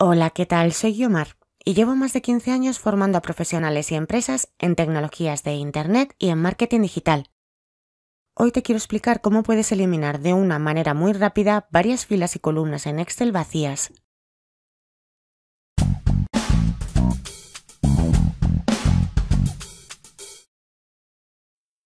Hola, ¿qué tal? Soy Yomar y llevo más de 15 años formando a profesionales y empresas en tecnologías de Internet y en marketing digital. Hoy te quiero explicar cómo puedes eliminar de una manera muy rápida varias filas y columnas en Excel vacías.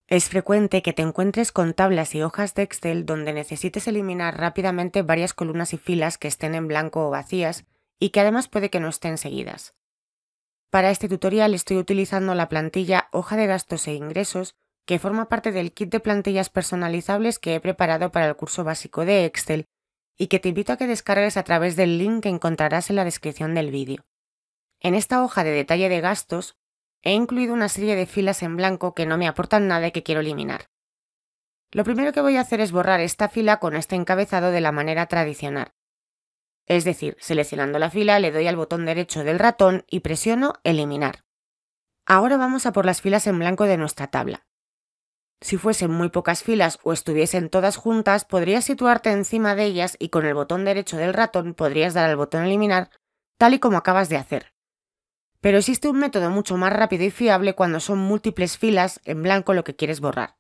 Es frecuente que te encuentres con tablas y hojas de Excel donde necesites eliminar rápidamente varias columnas y filas que estén en blanco o vacías y que además puede que no estén seguidas. Para este tutorial estoy utilizando la plantilla Hoja de gastos e ingresos, que forma parte del kit de plantillas personalizables que he preparado para el curso básico de Excel y que te invito a que descargues a través del link que encontrarás en la descripción del vídeo. En esta hoja de detalle de gastos he incluido una serie de filas en blanco que no me aportan nada y que quiero eliminar. Lo primero que voy a hacer es borrar esta fila con este encabezado de la manera tradicional. Es decir, seleccionando la fila le doy al botón derecho del ratón y presiono Eliminar. Ahora vamos a por las filas en blanco de nuestra tabla. Si fuesen muy pocas filas o estuviesen todas juntas, podrías situarte encima de ellas y con el botón derecho del ratón podrías dar al botón eliminar, tal y como acabas de hacer. Pero existe un método mucho más rápido y fiable cuando son múltiples filas en blanco lo que quieres borrar.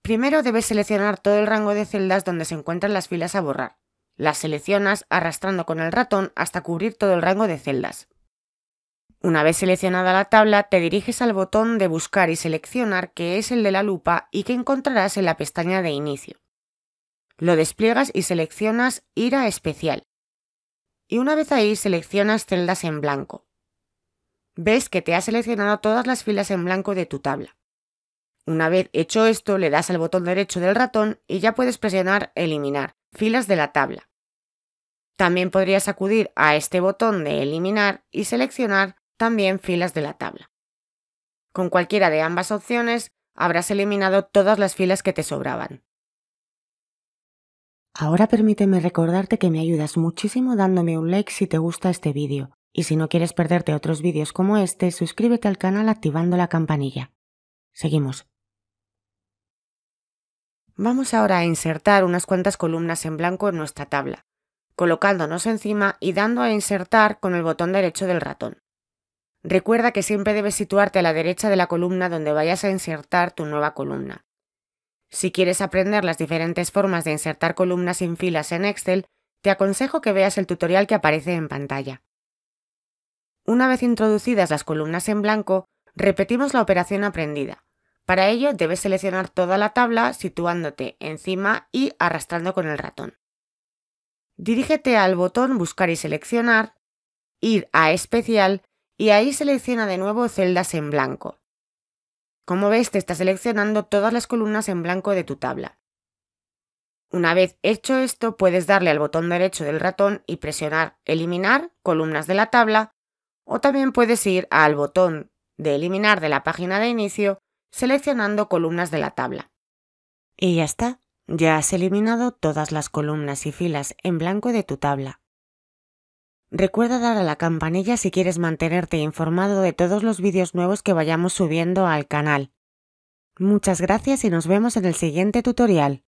Primero debes seleccionar todo el rango de celdas donde se encuentran las filas a borrar. Las seleccionas arrastrando con el ratón hasta cubrir todo el rango de celdas. Una vez seleccionada la tabla, te diriges al botón de Buscar y seleccionar, que es el de la lupa y que encontrarás en la pestaña de Inicio. Lo despliegas y seleccionas Ir a Especial. Y una vez ahí, seleccionas Celdas en blanco. Ves que te ha seleccionado todas las filas en blanco de tu tabla. Una vez hecho esto, le das al botón derecho del ratón y ya puedes presionar Eliminar, filas de la tabla. También podrías acudir a este botón de eliminar y seleccionar también filas de la tabla. Con cualquiera de ambas opciones habrás eliminado todas las filas que te sobraban. Ahora permíteme recordarte que me ayudas muchísimo dándome un like si te gusta este vídeo y si no quieres perderte otros vídeos como este, suscríbete al canal activando la campanilla. Seguimos. Vamos ahora a insertar unas cuantas columnas en blanco en nuestra tabla, colocándonos encima y dando a insertar con el botón derecho del ratón. Recuerda que siempre debes situarte a la derecha de la columna donde vayas a insertar tu nueva columna. Si quieres aprender las diferentes formas de insertar columnas sin filas en Excel, te aconsejo que veas el tutorial que aparece en pantalla. Una vez introducidas las columnas en blanco, repetimos la operación aprendida, para ello debes seleccionar toda la tabla situándote encima y arrastrando con el ratón. Dirígete al botón Buscar y seleccionar, ir a Especial y ahí selecciona de nuevo celdas en blanco. Como ves, te está seleccionando todas las columnas en blanco de tu tabla. Una vez hecho esto, puedes darle al botón derecho del ratón y presionar Eliminar columnas de la tabla, o también puedes ir al botón de Eliminar de la página de inicio seleccionando columnas de la tabla. Y ya está, ya has eliminado todas las columnas y filas en blanco de tu tabla. Recuerda dar a la campanilla si quieres mantenerte informado de todos los vídeos nuevos que vayamos subiendo al canal. Muchas gracias y nos vemos en el siguiente tutorial.